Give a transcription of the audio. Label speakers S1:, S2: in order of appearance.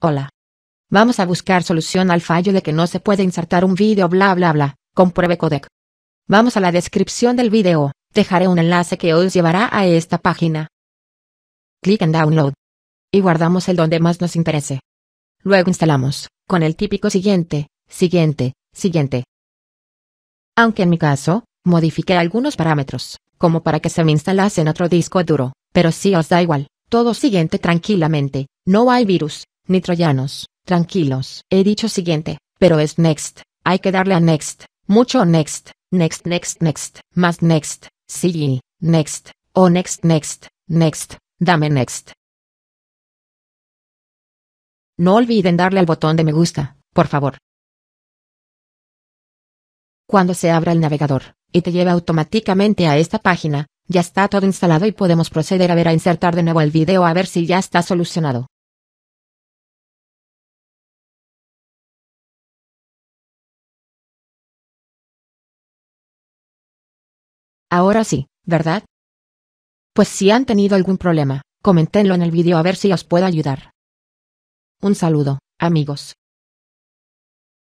S1: Hola. Vamos a buscar solución al fallo de que no se puede insertar un vídeo bla bla bla, compruebe codec. Vamos a la descripción del vídeo, dejaré un enlace que os llevará a esta página. Clic en Download. Y guardamos el donde más nos interese. Luego instalamos, con el típico siguiente, siguiente, siguiente. Aunque en mi caso, modifiqué algunos parámetros, como para que se me instalase en otro disco duro, pero si os da igual, todo siguiente tranquilamente, no hay virus, ni troyanos, tranquilos. He dicho siguiente, pero es next, hay que darle a next, mucho next, next, next, next, más next, sí, next, o next,
S2: next, next, dame next. No olviden darle al botón de me gusta, por favor.
S1: Cuando se abra el navegador, y te lleva automáticamente a esta página, ya está todo instalado y
S2: podemos proceder a ver a insertar de nuevo el video a ver si ya está solucionado. Ahora sí, ¿verdad? Pues si han tenido algún problema, comentenlo en el vídeo a ver si os puedo ayudar. Un saludo, amigos.